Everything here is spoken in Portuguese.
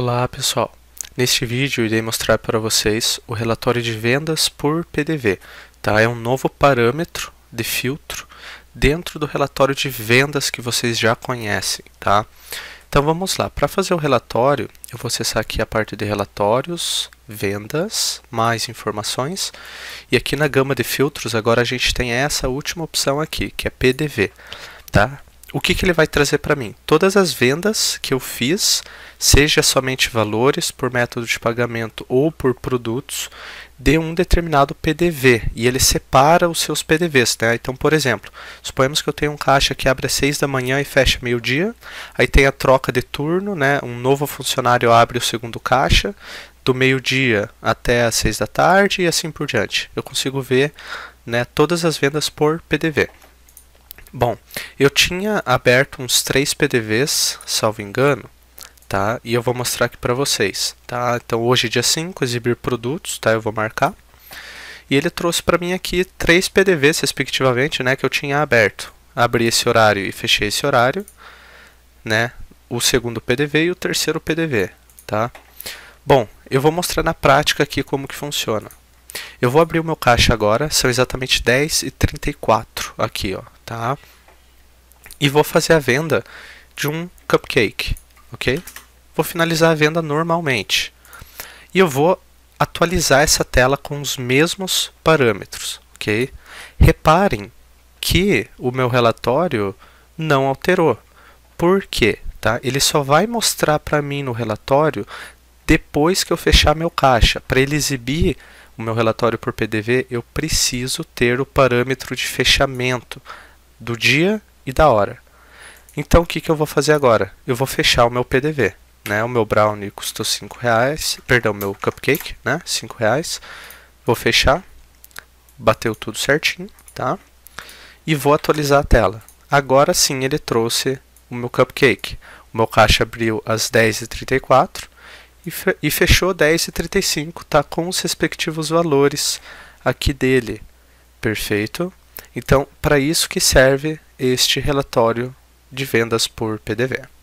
Olá pessoal, neste vídeo irei mostrar para vocês o relatório de vendas por PDV. Tá? É um novo parâmetro de filtro dentro do relatório de vendas que vocês já conhecem. Tá? Então vamos lá, para fazer o relatório eu vou acessar aqui a parte de relatórios, vendas, mais informações e aqui na gama de filtros agora a gente tem essa última opção aqui que é PDV. Tá? o que, que ele vai trazer para mim? Todas as vendas que eu fiz, seja somente valores por método de pagamento ou por produtos, de um determinado PDV e ele separa os seus PDVs. Né? Então, por exemplo, suponhamos que eu tenho um caixa que abre às 6 da manhã e fecha meio-dia, aí tem a troca de turno, né? um novo funcionário abre o segundo caixa, do meio-dia até às 6 da tarde e assim por diante. Eu consigo ver né, todas as vendas por PDV. Bom, eu tinha aberto uns três PDVs, salvo engano, tá? E eu vou mostrar aqui para vocês, tá? Então hoje é dia 5, exibir produtos, tá? Eu vou marcar. E ele trouxe para mim aqui três PDVs, respectivamente, né, que eu tinha aberto. Abri esse horário e fechei esse horário, né? O segundo PDV e o terceiro PDV, tá? Bom, eu vou mostrar na prática aqui como que funciona. Eu vou abrir o meu caixa agora, são exatamente 10 e 34 aqui, ó, tá? E vou fazer a venda de um cupcake, ok? Vou finalizar a venda normalmente. E eu vou atualizar essa tela com os mesmos parâmetros, ok? Reparem que o meu relatório não alterou. Por quê? Tá? Ele só vai mostrar para mim no relatório depois que eu fechar meu caixa. Para ele exibir o meu relatório por PDV, eu preciso ter o parâmetro de fechamento do dia e da hora. Então o que, que eu vou fazer agora? Eu vou fechar o meu PDV. Né? O meu brownie custou 5 reais, perdão, meu cupcake, né? 5 reais. Vou fechar, bateu tudo certinho, tá? E vou atualizar a tela. Agora sim ele trouxe o meu cupcake. O meu caixa abriu às 10h34 e, fe e fechou 10h35, tá? Com os respectivos valores aqui dele. Perfeito. Então, para isso que serve este relatório de vendas por PDV.